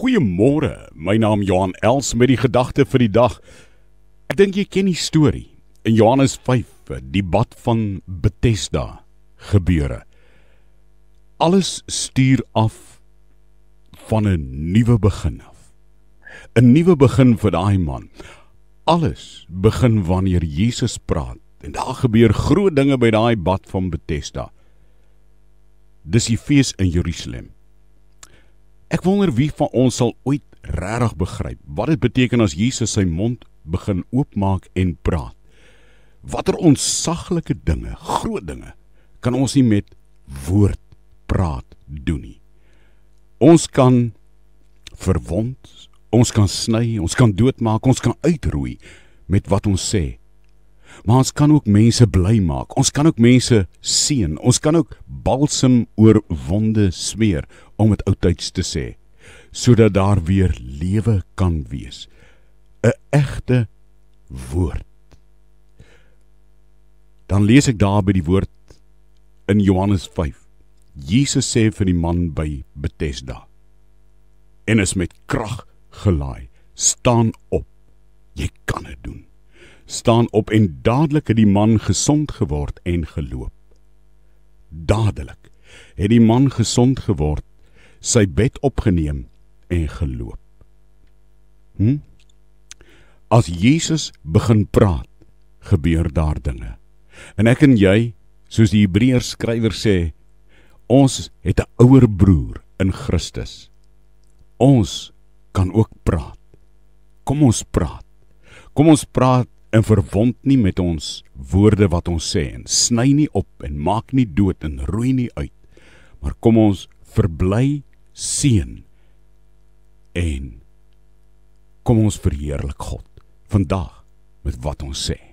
Goeiemôre. My naam Johan Els met die gedagte vir die dag. Ek dink jy ken die storie. In Johannes 5, die bad van Bethesda gebeure. Alles stuur af van 'n nuwe begin af. 'n Nuwe begin vir daai man. Alles begin wanneer Jesus praat en daar gebeur groot dinge by daai bad van Bethesda. Dis die fees in Jerusalem. Ek wonder wie van ons sal ooit regtig begryp wat dit beteken as Jesus sy mond begin oopmaak en praat. Watter onsaglike dinge, groot dinge kan ons nie met woord praat doen nie. Ons kan verwond, ons kan sny, ons kan doodmaak, ons kan uitroei met wat ons sê maar ons kan ook mense bly maak. Ons kan ook mense seën. Ons kan ook balsem oor wonde smeer om dit oudtyds te sê sodat daar weer lewe kan wees. 'n Egte woord. Dan lees ek daar by die woord in Johannes 5. Jesus sê vir die man by Bethesda en is met krag gelaai. Staan op. Jy kan het staan op en dadelik het die man gesond geword en geloop. Dadelik het die man gesond geword, sy bed opgeneem en geloop. Hm? As Jesus begin praat, gebeur daar dinge. En ek en jy, soos die Hebreërs skrywer sê, ons het 'n ouer broer in Christus. Ons kan ook praat. Kom ons praat. Kom ons praat en verwond nie met ons woorde wat ons sê en sny nie op en maak nie dood en roei nie uit maar kom ons verbly seën en kom ons verheerlik God vandag met wat ons sê